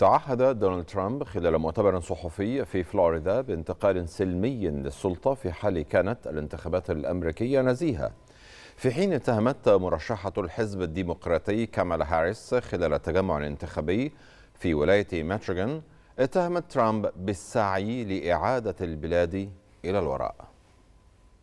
تعهد دونالد ترامب خلال مؤتمر صحفي في فلوريدا بانتقال سلمي للسلطة في حال كانت الانتخابات الأمريكية نزيهة في حين اتهمت مرشحة الحزب الديمقراطي كامالا هاريس خلال تجمع انتخابي في ولاية ماتشيغان اتهمت ترامب بالسعي لإعادة البلاد إلى الوراء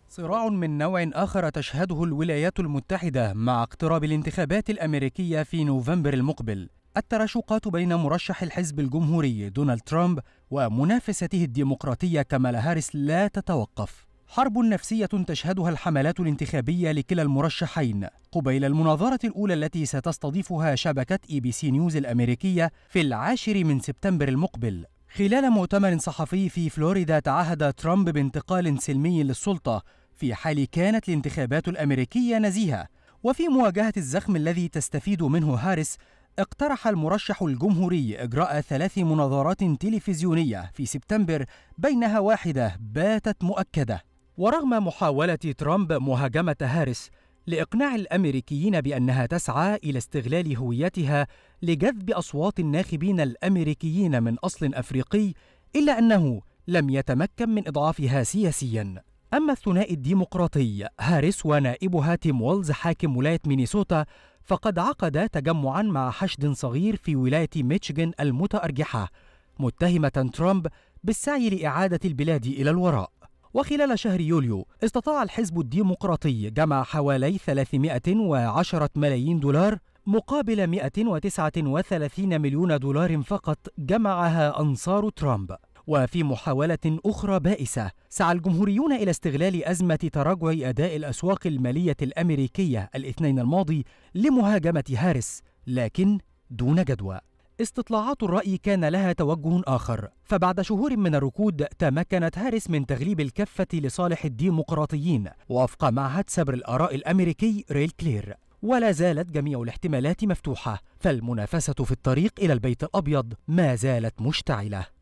صراع من نوع آخر تشهده الولايات المتحدة مع اقتراب الانتخابات الأمريكية في نوفمبر المقبل التراشقات بين مرشح الحزب الجمهوري دونالد ترامب ومنافسته الديمقراطية كمالا هاريس لا تتوقف حرب نفسية تشهدها الحملات الانتخابية لكلا المرشحين قبيل المناظرة الأولى التي ستستضيفها شبكة إي بي سي نيوز الأمريكية في العاشر من سبتمبر المقبل خلال مؤتمر صحفي في فلوريدا تعهد ترامب بانتقال سلمي للسلطة في حال كانت الانتخابات الأمريكية نزيهة وفي مواجهة الزخم الذي تستفيد منه هاريس اقترح المرشح الجمهوري إجراء ثلاث مناظرات تلفزيونية في سبتمبر بينها واحدة باتت مؤكدة ورغم محاولة ترامب مهاجمة هاريس لإقناع الأمريكيين بأنها تسعى إلى استغلال هويتها لجذب أصوات الناخبين الأمريكيين من أصل أفريقي إلا أنه لم يتمكن من إضعافها سياسياً أما الثنائي الديمقراطي هاريس ونائبها تيم وولز حاكم ولاية مينيسوتا فقد عقد تجمعا مع حشد صغير في ولاية ميتشيغن المتأرجحة متهمة ترامب بالسعي لإعادة البلاد إلى الوراء وخلال شهر يوليو استطاع الحزب الديمقراطي جمع حوالي 310 ملايين دولار مقابل 139 مليون دولار فقط جمعها أنصار ترامب وفي محاولة أخرى بائسة سعى الجمهوريون إلى استغلال أزمة تراجع أداء الأسواق المالية الأمريكية الاثنين الماضي لمهاجمة هارس لكن دون جدوى استطلاعات الرأي كان لها توجه آخر فبعد شهور من الركود تمكنت هاريس من تغليب الكفة لصالح الديمقراطيين وفق معهد سبر الآراء الأمريكي ريل كلير ولا زالت جميع الاحتمالات مفتوحة فالمنافسة في الطريق إلى البيت الأبيض ما زالت مشتعلة